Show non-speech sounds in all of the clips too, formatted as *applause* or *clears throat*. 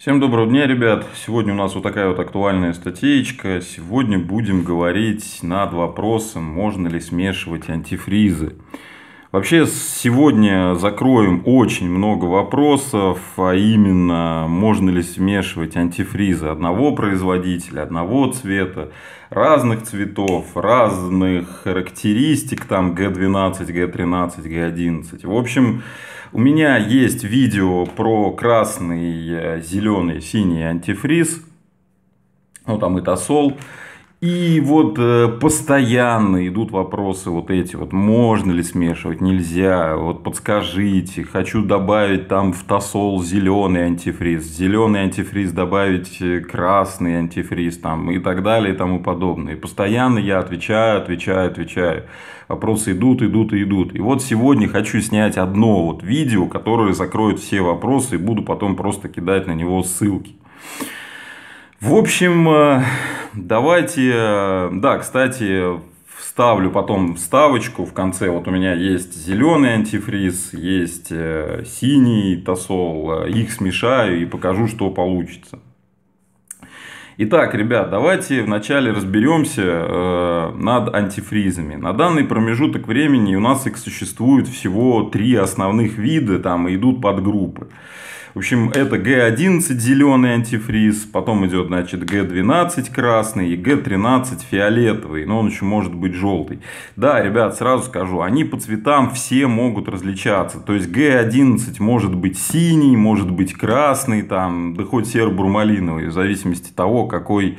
Всем доброго дня, ребят. Сегодня у нас вот такая вот актуальная статейка. Сегодня будем говорить над вопросом, можно ли смешивать антифризы. Вообще сегодня закроем очень много вопросов, а именно, можно ли смешивать антифризы одного производителя, одного цвета, разных цветов, разных характеристик, там G12, G13, G11. В общем, у меня есть видео про красный, э, зеленый, синий антифриз, ну там и тосол. И вот э, постоянно идут вопросы вот эти вот, можно ли смешивать, нельзя, вот подскажите, хочу добавить там в тосол зеленый антифриз, зеленый антифриз добавить э, красный антифриз там и так далее и тому подобное. И постоянно я отвечаю, отвечаю, отвечаю. Вопросы идут, идут и идут. И вот сегодня хочу снять одно вот видео, которое закроет все вопросы и буду потом просто кидать на него ссылки. В общем, э, давайте... Э, да, кстати, вставлю потом вставочку в конце. Вот у меня есть зеленый антифриз, есть э, синий тосол. Их смешаю и покажу, что получится. Итак, ребят, давайте вначале разберемся э, над антифризами. На данный промежуток времени у нас их существует всего три основных вида, там идут подгруппы. группы. В общем, это G11 зеленый антифриз, потом идет, значит, G12 красный и G13 фиолетовый, но он еще может быть желтый. Да, ребят, сразу скажу, они по цветам все могут различаться. То есть G11 может быть синий, может быть красный, там, да хоть серо-бурмалиновый, в зависимости от того, какой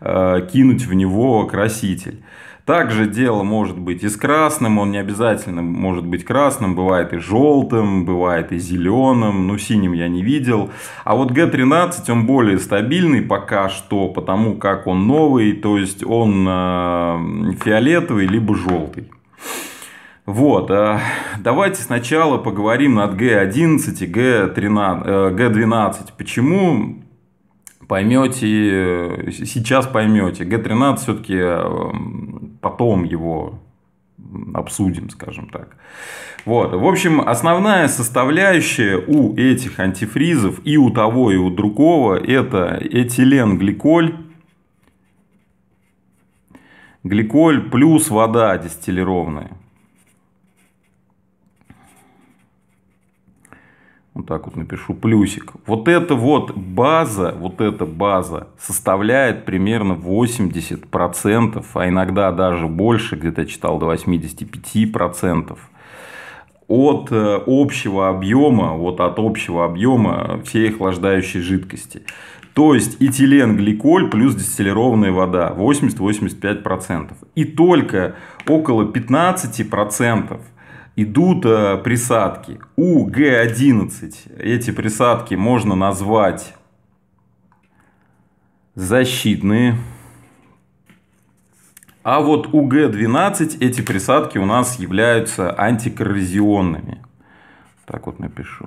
э, кинуть в него краситель. Также дело может быть и с красным, он не обязательно может быть красным, бывает и желтым, бывает и зеленым, но ну, синим я не видел. А вот G13 он более стабильный пока что, потому как он новый, то есть он э, фиолетовый либо желтый. Вот, э, давайте сначала поговорим над G11 и G13, G12. Э, Почему? Поймете, э, сейчас поймете. G13 все-таки потом его обсудим, скажем так. Вот. В общем, основная составляющая у этих антифризов и у того, и у другого это этиленгликоль, гликоль плюс вода дистиллированная. вот так вот напишу плюсик. Вот эта вот база, вот эта база составляет примерно 80%, а иногда даже больше, где-то я читал до 85% от э, общего объема, вот от общего объема всей охлаждающей жидкости. То есть этиленгликоль плюс дистиллированная вода 80-85%. И только около 15% процентов идут э, присадки. У Г11 эти присадки можно назвать защитные. А вот у Г12 эти присадки у нас являются антикоррозионными. Так вот напишу.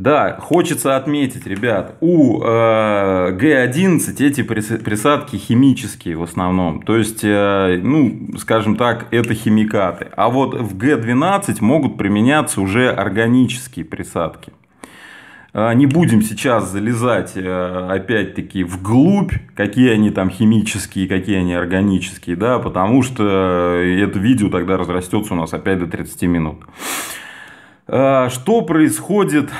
Да, хочется отметить, ребят, у э, G11 эти присадки химические в основном. То есть, э, ну, скажем так, это химикаты. А вот в G12 могут применяться уже органические присадки. Э, не будем сейчас залезать, э, опять-таки, вглубь, какие они там химические, какие они органические, да, потому что э, это видео тогда разрастется у нас опять до 30 минут. Что происходит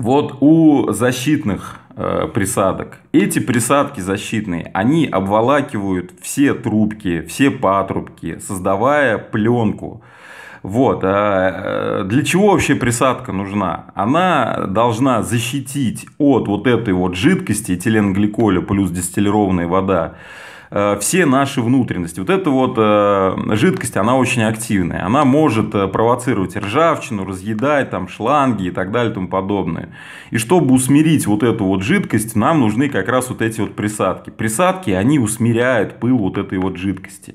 вот у защитных э, присадок. Эти присадки защитные, они обволакивают все трубки, все патрубки, создавая пленку. Вот. А э, для чего вообще присадка нужна? Она должна защитить от вот этой вот жидкости, этиленгликоля плюс дистиллированная вода, Э, все наши внутренности. Вот эта вот э, жидкость, она очень активная. Она может э, провоцировать ржавчину, разъедать там шланги и так далее и тому подобное. И чтобы усмирить вот эту вот жидкость, нам нужны как раз вот эти вот присадки. Присадки, они усмиряют пыл вот этой вот жидкости.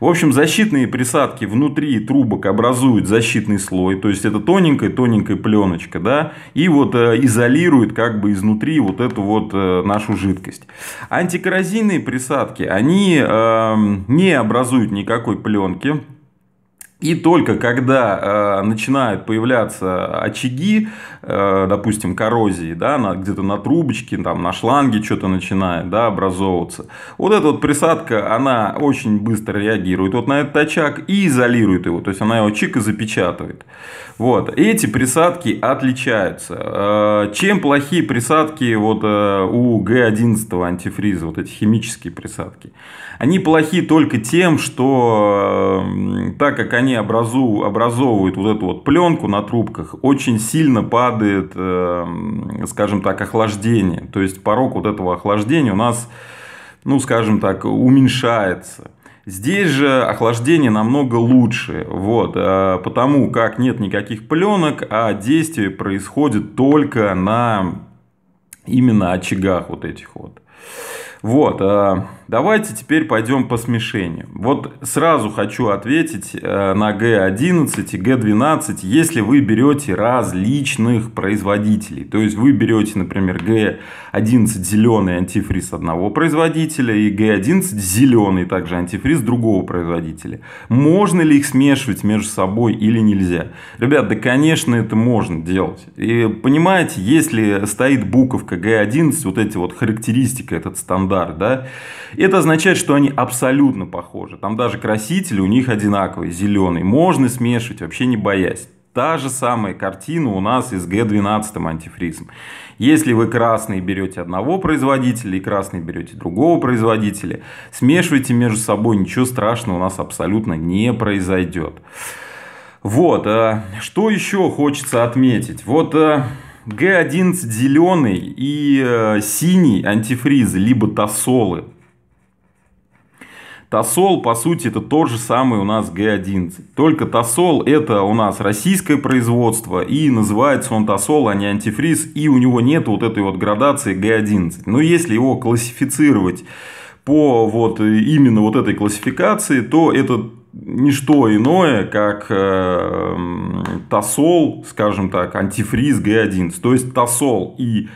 В общем, защитные присадки внутри трубок образуют защитный слой, то есть это тоненькая-тоненькая пленочка, да, и вот э, изолирует как бы изнутри вот эту вот э, нашу жидкость. Антикоррозийные присадки, они э, не образуют никакой пленки, и только когда э, начинают появляться очаги, э, допустим, коррозии, да, на, где-то на трубочке, там, на шланге что-то начинает да, образовываться, вот эта вот присадка, она очень быстро реагирует вот на этот очаг и изолирует его, то есть она его чик и запечатывает. Вот. Эти присадки отличаются. Э, чем плохие присадки вот, э, у Г11 антифриза, вот эти химические присадки? Они плохи только тем, что э, так как они образу, образовывают вот эту вот пленку на трубках, очень сильно падает, эм, скажем так, охлаждение. То есть порог вот этого охлаждения у нас, ну, скажем так, уменьшается. Здесь же охлаждение намного лучше, вот, э, потому как нет никаких пленок, а действие происходит только на именно очагах вот этих вот. Вот, а, давайте теперь пойдем по смешению. Вот сразу хочу ответить э, на G11 и G12, если вы берете различных производителей. То есть вы берете, например, G11 зеленый антифриз одного производителя и G11 зеленый также антифриз другого производителя. Можно ли их смешивать между собой или нельзя? Ребят, да, конечно, это можно делать. И понимаете, если стоит буковка G11, вот эти вот характеристики, этот стандарт, удар, да. Это означает, что они абсолютно похожи. Там даже красители у них одинаковые, зеленый. Можно смешивать, вообще не боясь. Та же самая картина у нас из g 12 антифризом. Если вы красный берете одного производителя и красный берете другого производителя, смешивайте между собой, ничего страшного у нас абсолютно не произойдет. Вот, а, что еще хочется отметить? Вот а, Г11 зеленый и э, синий антифриз, либо тосолы. Тосол, по сути, это тот же самый у нас Г11. Только тосол это у нас российское производство. И называется он тосол, а не антифриз. И у него нет вот этой вот градации Г11. Но ну, если его классифицировать по вот э, именно вот этой классификации, то этот не что иное, как э, тосол, скажем так, антифриз G11. То есть тосол и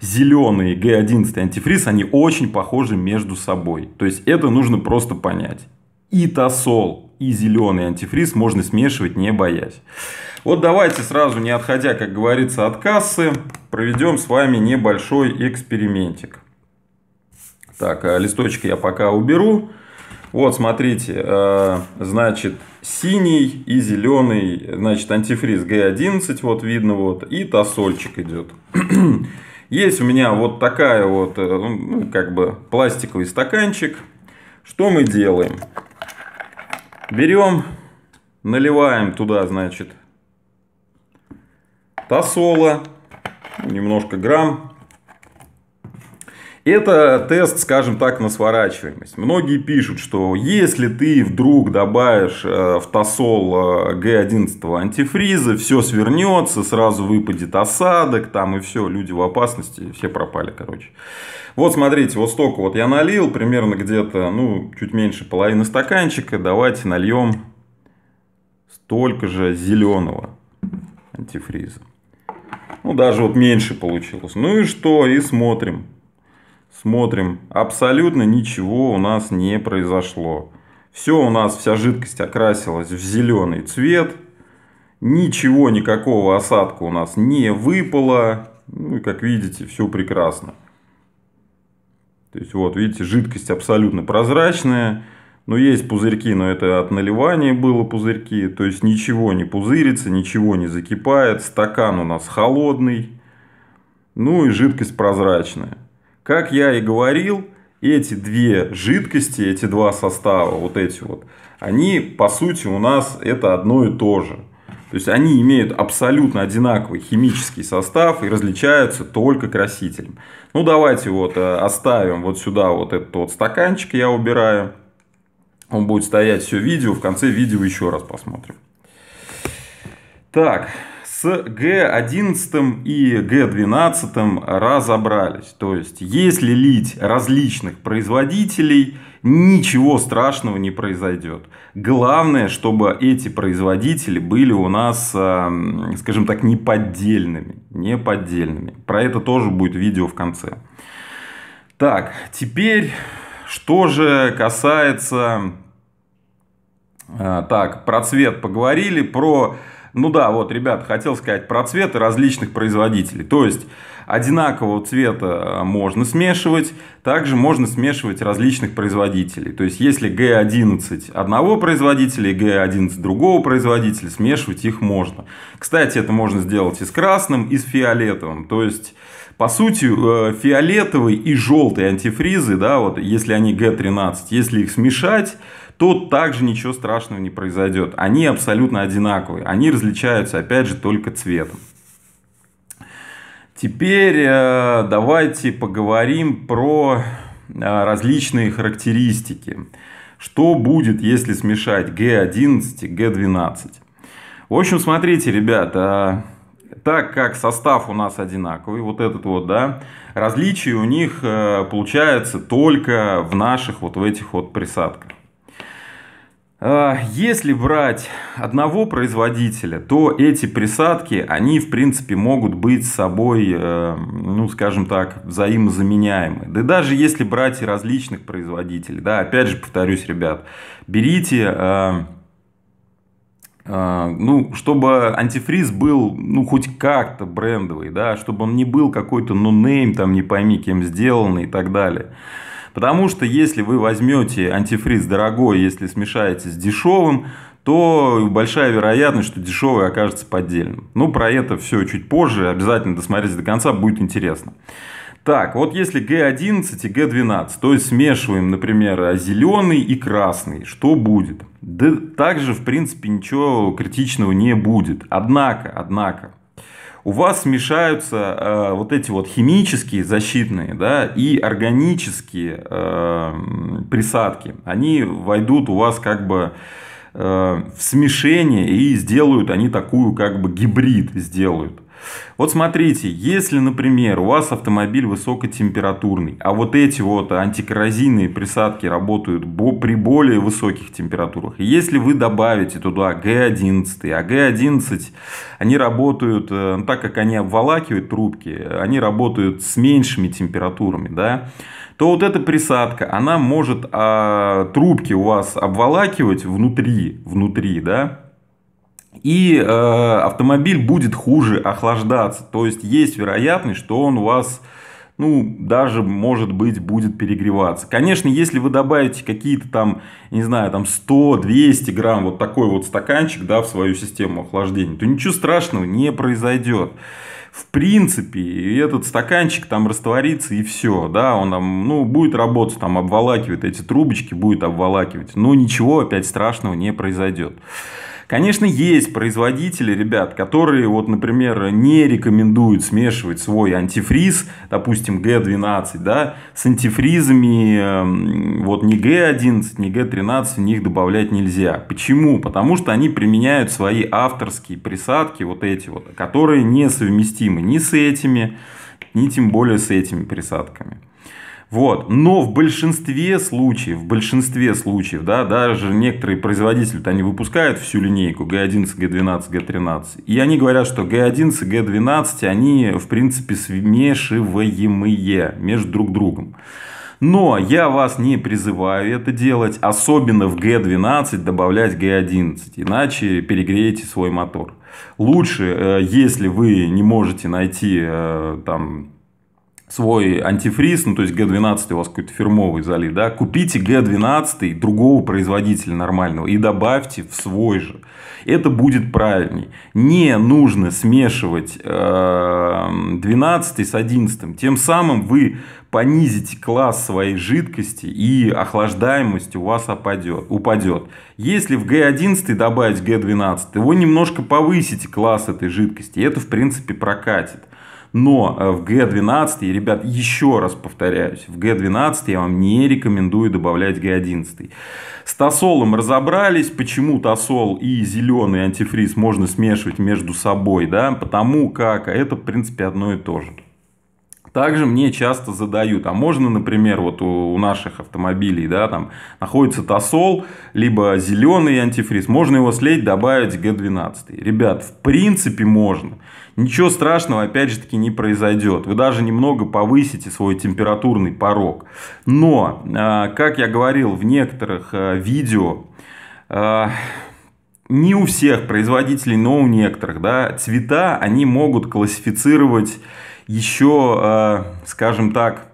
зеленый G11 антифриз, они очень похожи между собой. То есть это нужно просто понять. И тосол, и зеленый антифриз можно смешивать, не боясь. Вот давайте сразу, не отходя, как говорится, от кассы, проведем с вами небольшой экспериментик. Так, э, листочки я пока уберу. Вот, смотрите, э, значит, синий и зеленый, значит, антифриз G11, вот видно, вот, и тосольчик идет. *clears throat* Есть у меня вот такая вот, э, ну, ну, как бы пластиковый стаканчик. Что мы делаем? Берем, наливаем туда, значит, тосола, немножко грамм это тест, скажем так, на сворачиваемость. Многие пишут, что если ты вдруг добавишь в тосол Г11 антифриза, все свернется, сразу выпадет осадок, там и все, люди в опасности, все пропали, короче. Вот смотрите, вот столько вот я налил, примерно где-то, ну, чуть меньше половины стаканчика, давайте нальем столько же зеленого антифриза. Ну, даже вот меньше получилось. Ну и что, и смотрим. Смотрим. Абсолютно ничего у нас не произошло. Все у нас, вся жидкость окрасилась в зеленый цвет. Ничего, никакого осадка у нас не выпало. Ну и как видите, все прекрасно. То есть вот, видите, жидкость абсолютно прозрачная. Но ну, есть пузырьки, но это от наливания было пузырьки. То есть ничего не пузырится, ничего не закипает. Стакан у нас холодный. Ну и жидкость прозрачная. Как я и говорил, эти две жидкости, эти два состава, вот эти вот, они, по сути, у нас это одно и то же. То есть они имеют абсолютно одинаковый химический состав и различаются только красителем. Ну давайте вот э, оставим вот сюда вот этот вот стаканчик я убираю. Он будет стоять все видео, в конце видео еще раз посмотрим. Так, с G11 и G12 разобрались. То есть, если лить различных производителей, ничего страшного не произойдет. Главное, чтобы эти производители были у нас, эм, скажем так, неподдельными. Неподдельными. Про это тоже будет видео в конце. Так, теперь, что же касается... Э, так, про цвет поговорили, про ну да, вот, ребят, хотел сказать про цветы различных производителей. То есть, одинакового цвета э, можно смешивать, также можно смешивать различных производителей. То есть, если G11 одного производителя и G11 другого производителя, смешивать их можно. Кстати, это можно сделать и с красным, и с фиолетовым. То есть, по сути, э, фиолетовый и желтый антифризы, да, вот если они G13, если их смешать, то также ничего страшного не произойдет. Они абсолютно одинаковые. Они различаются, опять же, только цветом. Теперь э, давайте поговорим про э, различные характеристики. Что будет, если смешать G11 и G12? В общем, смотрите, ребята, э, так как состав у нас одинаковый, вот этот вот, да, различие у них получается только в наших вот в этих вот присадках. А, если брать одного производителя, то эти присадки, они, в принципе, могут быть с собой, э, ну, скажем так, взаимозаменяемы. Да и даже если брать и различных производителей, да, опять же, повторюсь, ребят, берите э, э, ну, чтобы антифриз был, ну, хоть как-то брендовый, да, чтобы он не был какой-то нонейм, ну, там, не пойми, кем сделанный и так далее. Потому что если вы возьмете антифриз дорогой, если смешаете с дешевым, то большая вероятность, что дешевый окажется поддельным. Ну, про это все чуть позже, обязательно досмотрите до конца, будет интересно. Так, вот если G11 и G12, то есть смешиваем, например, зеленый и красный, что будет? Да также, в принципе, ничего критичного не будет. Однако, однако, у вас смешаются э, вот эти вот химические защитные, да, и органические э, присадки. Они войдут у вас как бы э, в смешение и сделают они такую как бы гибрид сделают. Вот смотрите, если, например, у вас автомобиль высокотемпературный, а вот эти вот антикоррозийные присадки работают при более высоких температурах, если вы добавите туда Г11, а Г11, они работают, э, ну, так как они обволакивают трубки, они работают с меньшими температурами, да, то вот эта присадка, она может а, трубки у вас обволакивать внутри, внутри, да, и э, автомобиль будет хуже охлаждаться. То есть есть вероятность, что он у вас ну, даже, может быть, будет перегреваться. Конечно, если вы добавите какие-то там, не знаю, там 100-200 грамм вот такой вот стаканчик, да, в свою систему охлаждения, то ничего страшного не произойдет. В принципе, этот стаканчик там растворится и все, да, он там, ну, будет работать, там обволакивает эти трубочки, будет обволакивать, но ничего опять страшного не произойдет. Конечно, есть производители, ребят, которые, вот, например, не рекомендуют смешивать свой антифриз, допустим, Г12, да, с антифризами, эм, вот, не Г11, не Г13 в них добавлять нельзя. Почему? Потому что они применяют свои авторские присадки, вот эти вот, которые несовместимы ни с этими, ни тем более с этими присадками. Вот. Но в большинстве случаев, в большинстве случаев, да, даже некоторые производители, они выпускают всю линейку G11, G12, G13. И они говорят, что G11 и G12, они, в принципе, смешиваемые между друг другом. Но я вас не призываю это делать, особенно в G12 добавлять G11, иначе перегреете свой мотор. Лучше, э, если вы не можете найти э, там свой антифриз, ну, то есть G12 у вас какой-то фирмовый залит, да, купите G12 другого производителя нормального и добавьте в свой же. Это будет правильней. Не нужно смешивать 12 э, с 11. Тем самым вы понизите класс своей жидкости и охлаждаемость у вас опадет, упадет. Если в G11 добавить G12, его немножко повысите класс этой жидкости. Это в принципе прокатит. Но э, в G12, ребят, еще раз повторяюсь, в G12 я вам не рекомендую добавлять G11. С тосолом разобрались, почему тосол и зеленый антифриз можно смешивать между собой, да, потому как это, в принципе, одно и то же. Также мне часто задают, а можно, например, вот у, у наших автомобилей, да, там находится тосол, либо зеленый антифриз, можно его слить, добавить Г12. Ребят, в принципе можно. Ничего страшного, опять же таки, не произойдет. Вы даже немного повысите свой температурный порог. Но, а, как я говорил в некоторых а, видео, а, не у всех производителей, но у некоторых, да, цвета они могут классифицировать еще, э, скажем так,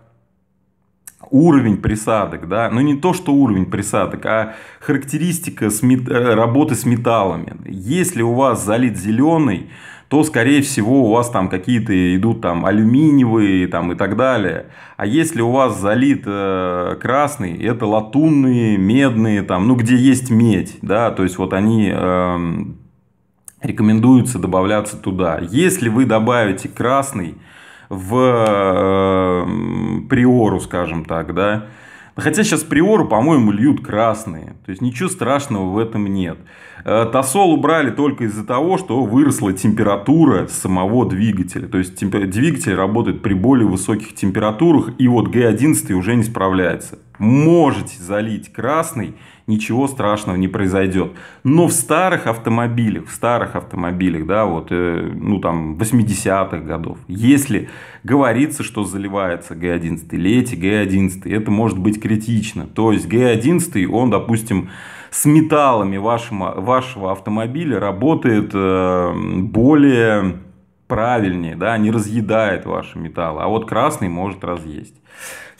уровень присадок, да, но ну, не то, что уровень присадок, а характеристика с мет... Э, работы с металлами. Если у вас залит зеленый, то, скорее всего, у вас там какие-то идут там алюминиевые там, и так далее. А если у вас залит э, красный, это латунные, медные, там, ну, где есть медь, да, то есть вот они э, эм, рекомендуются добавляться туда. Если вы добавите красный, в э, приору, скажем так, да. Хотя сейчас приору, по-моему, льют красные. То есть ничего страшного в этом нет. Э, Тосол убрали только из-за того, что выросла температура самого двигателя. То есть двигатель работает при более высоких температурах, и вот G11 уже не справляется можете залить красный, ничего страшного не произойдет. Но в старых автомобилях, в старых автомобилях, да, вот, э, ну, там, 80-х годов, если говорится, что заливается Г-11, лейте Г-11, это может быть критично. То есть, Г-11, он, допустим, с металлами вашего, вашего автомобиля работает э, более правильнее, да, не разъедает ваши металлы, а вот красный может разъесть.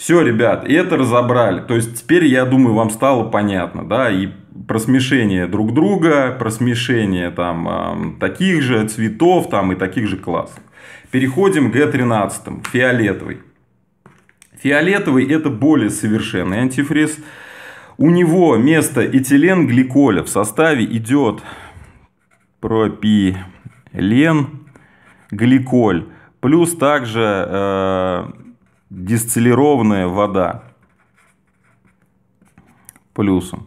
Все, ребят, это разобрали. То есть теперь, я думаю, вам стало понятно, да, и про смешение друг друга, про смешение там таких же цветов там и таких же классов. Переходим к Г13, фиолетовый. Фиолетовый это более совершенный антифриз. У него вместо этиленгликоля в составе идет пропилен гликоль. Плюс также э, дистиллированная вода. Плюсом.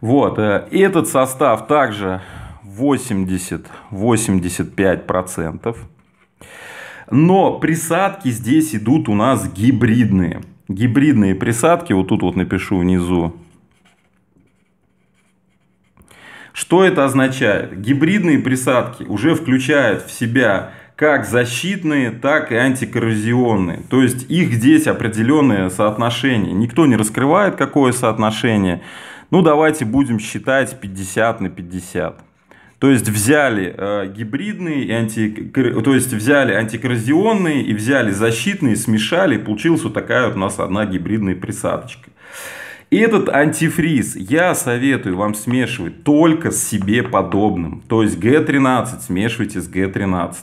Вот. Э, и этот состав также 80-85%. Но присадки здесь идут у нас гибридные. Гибридные присадки, вот тут вот напишу внизу. Что это означает? Гибридные присадки уже включают в себя как защитные, так и антикоррозионные. То есть их здесь определенное соотношение. Никто не раскрывает, какое соотношение. Ну, давайте будем считать 50 на 50. То есть взяли э, гибридные, и анти, то есть взяли антикоррозионные и взяли защитные, смешали, и получилась вот такая вот у нас одна гибридная присадочка. И этот антифриз я советую вам смешивать только с себе подобным. То есть G13 смешивайте с G13.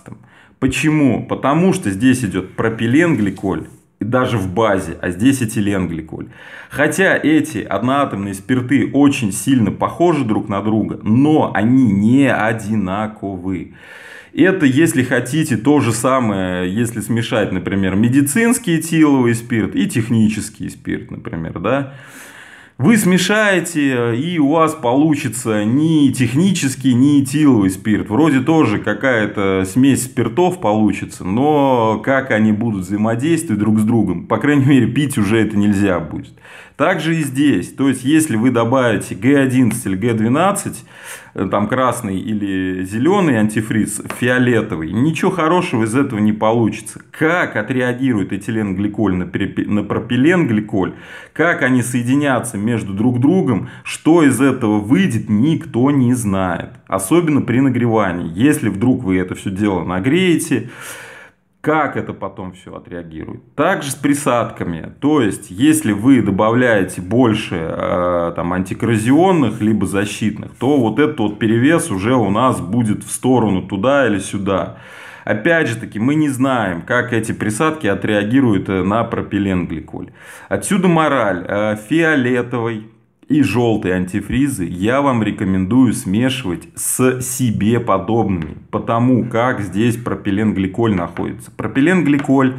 Почему? Потому что здесь идет пропиленгликоль, и даже в базе, а здесь этиленгликоль. Хотя эти одноатомные спирты очень сильно похожи друг на друга, но они не одинаковы. Это, если хотите, то же самое, если смешать, например, медицинский этиловый спирт и технический спирт, например, да. Вы смешаете, и у вас получится не технический, не этиловый спирт. Вроде тоже какая-то смесь спиртов получится, но как они будут взаимодействовать друг с другом, по крайней мере, пить уже это нельзя будет. Также и здесь. То есть, если вы добавите G11 или G12, Э, там красный или зеленый антифриз, фиолетовый, ничего хорошего из этого не получится. Как отреагирует этиленгликоль на, переп... на пропиленгликоль, как они соединятся между друг другом, что из этого выйдет, никто не знает. Особенно при нагревании. Если вдруг вы это все дело нагреете, как это потом все отреагирует. Также с присадками. То есть, если вы добавляете больше э, там, антикоррозионных либо защитных, то вот этот вот перевес уже у нас будет в сторону туда или сюда. Опять же таки, мы не знаем, как эти присадки отреагируют э, на пропиленгликоль. Отсюда мораль. Э, фиолетовый и желтые антифризы я вам рекомендую смешивать с себе подобными, потому как здесь пропиленгликоль находится. Пропиленгликоль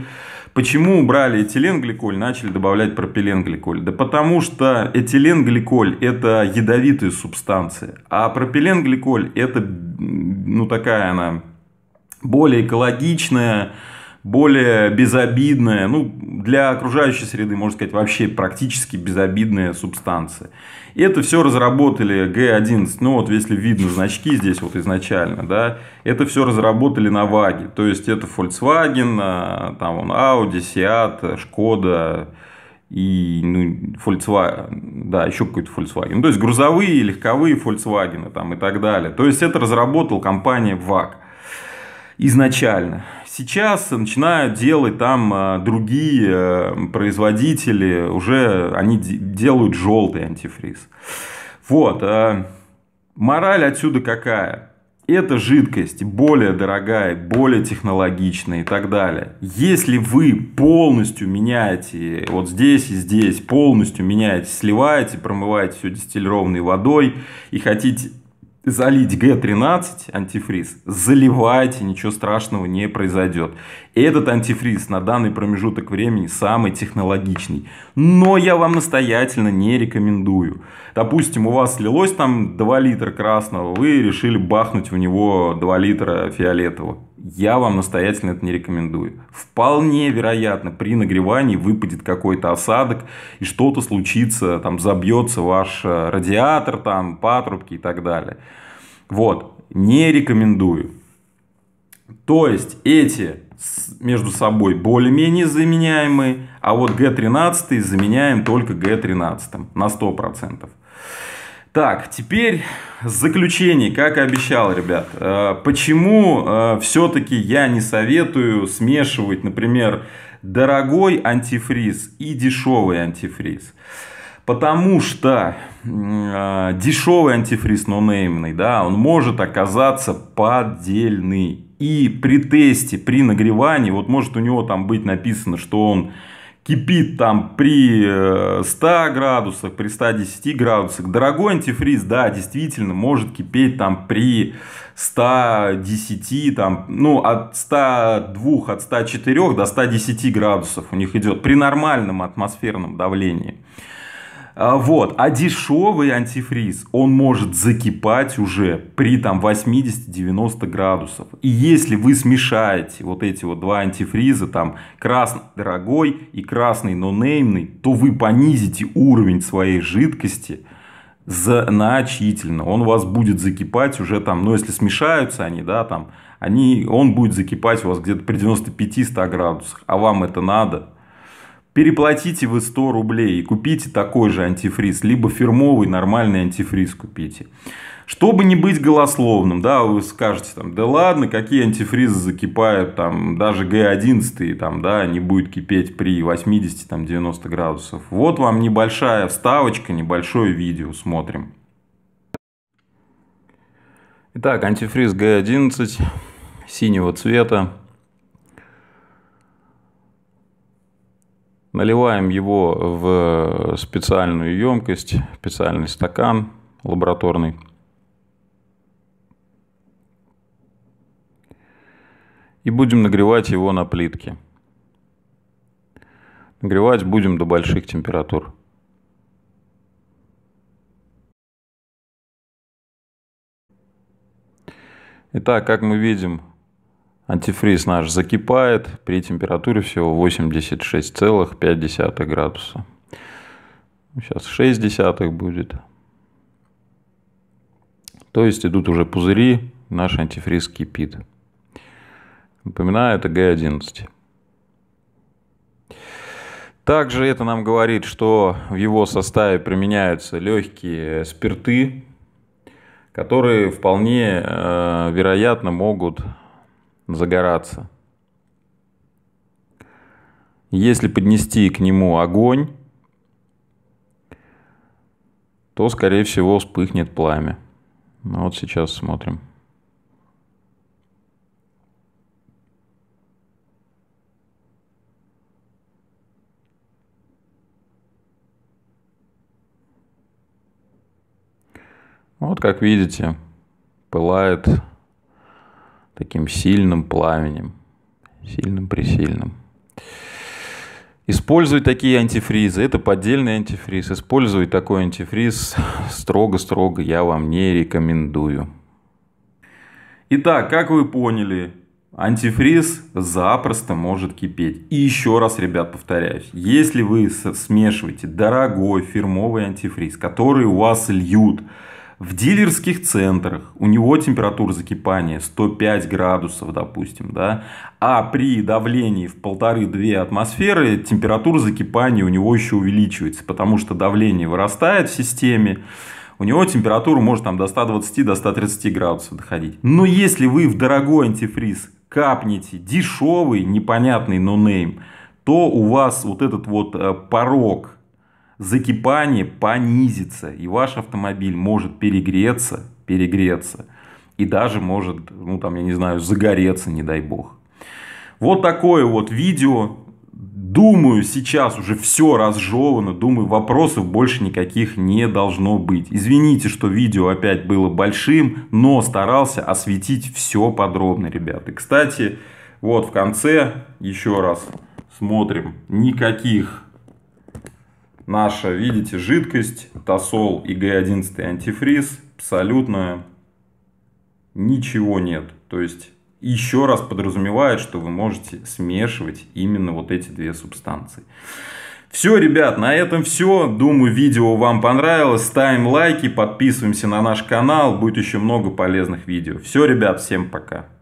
Почему убрали этиленгликоль, начали добавлять пропиленгликоль? Да потому что этиленгликоль – это ядовитые субстанции, а пропиленгликоль – это ну, такая она более экологичная, более безобидная, ну, для окружающей среды, можно сказать, вообще практически безобидная субстанция. И это все разработали G 11 ну, вот если видно значки здесь вот изначально, да, это все разработали на ВАГе, то есть это Volkswagen, а, там он Audi, Seat, Skoda, и ну, Volkswagen, да, еще какой-то Volkswagen. Ну, то есть грузовые, легковые Volkswagen там, и так далее. То есть это разработал компания ВАК изначально. Сейчас начинают делать там а, другие э, производители, уже они делают желтый антифриз. Вот, а, мораль отсюда какая? Эта жидкость более дорогая, более технологичная и так далее. Если вы полностью меняете, вот здесь и здесь, полностью меняете, сливаете, промываете все дистиллированной водой и хотите залить Г13 антифриз, заливайте, ничего страшного не произойдет. Этот антифриз на данный промежуток времени самый технологичный. Но я вам настоятельно не рекомендую. Допустим, у вас слилось там 2 литра красного, вы решили бахнуть в него 2 литра фиолетового я вам настоятельно это не рекомендую. Вполне вероятно, при нагревании выпадет какой-то осадок, и что-то случится, там забьется ваш э, радиатор, там патрубки и так далее. Вот, не рекомендую. То есть эти между собой более-менее заменяемые, а вот G13 заменяем только G13 на 100%. Так, теперь заключение, как и обещал, ребят. Э, почему э, все-таки я не советую смешивать, например, дорогой антифриз и дешевый антифриз? Потому что э, дешевый антифриз но неймный, да, он может оказаться поддельный. И при тесте, при нагревании, вот может у него там быть написано, что он кипит там при 100 э, градусах, при 110 градусах. Дорогой антифриз, да, действительно, может кипеть там при 110, там, ну, от 102, от 104 до 110 градусов у них идет при нормальном атмосферном давлении. А, вот. А дешевый антифриз, он может закипать уже при там 80-90 градусов. И если вы смешаете вот эти вот два антифриза, там красный дорогой и красный нонеймный, то вы понизите уровень своей жидкости значительно. Он у вас будет закипать уже там, ну если смешаются они, да, там, они, он будет закипать у вас где-то при 95-100 градусах. А вам это надо? переплатите вы 100 рублей и купите такой же антифриз, либо фирмовый нормальный антифриз купите. Чтобы не быть голословным, да, вы скажете там, да ладно, какие антифризы закипают, там, даже Г11, там, да, не будет кипеть при 80, там, 90 градусов. Вот вам небольшая вставочка, небольшое видео, смотрим. Итак, антифриз Г11 синего цвета, Наливаем его в специальную емкость, специальный стакан лабораторный. И будем нагревать его на плитке. Нагревать будем до больших температур. Итак, как мы видим, Антифриз наш закипает при температуре всего 86,5 градуса. Сейчас 6 десятых будет. То есть идут уже пузыри, наш антифриз кипит. Напоминаю, это Г11. Также это нам говорит, что в его составе применяются легкие спирты, которые вполне э, вероятно могут загораться. Если поднести к нему огонь, то, скорее всего, вспыхнет пламя. Ну, вот сейчас смотрим. Вот как видите, пылает таким сильным пламенем, сильным при сильном. Использовать такие антифризы. Это поддельный антифриз. Использовать такой антифриз строго-строго я вам не рекомендую. Итак, как вы поняли, антифриз запросто может кипеть. И еще раз, ребят, повторяюсь, если вы смешиваете дорогой фирмовый антифриз, который у вас льют, в дилерских центрах у него температура закипания 105 градусов, допустим, да, а при давлении в 1,5-2 атмосферы температура закипания у него еще увеличивается, потому что давление вырастает в системе, у него температура может там до 120, до 130 градусов доходить. Но если вы в дорогой антифриз капнете дешевый, непонятный нонейм, то у вас вот этот вот э, порог закипание понизится, и ваш автомобиль может перегреться, перегреться, и даже может, ну там, я не знаю, загореться, не дай бог. Вот такое вот видео. Думаю, сейчас уже все разжевано. Думаю, вопросов больше никаких не должно быть. Извините, что видео опять было большим, но старался осветить все подробно, ребята. кстати, вот в конце еще раз смотрим. Никаких наша, видите, жидкость, тосол и Г11 антифриз, абсолютно ничего нет. То есть еще раз подразумевает, что вы можете смешивать именно вот эти две субстанции. Все, ребят, на этом все. Думаю, видео вам понравилось. Ставим лайки, подписываемся на наш канал. Будет еще много полезных видео. Все, ребят, всем пока.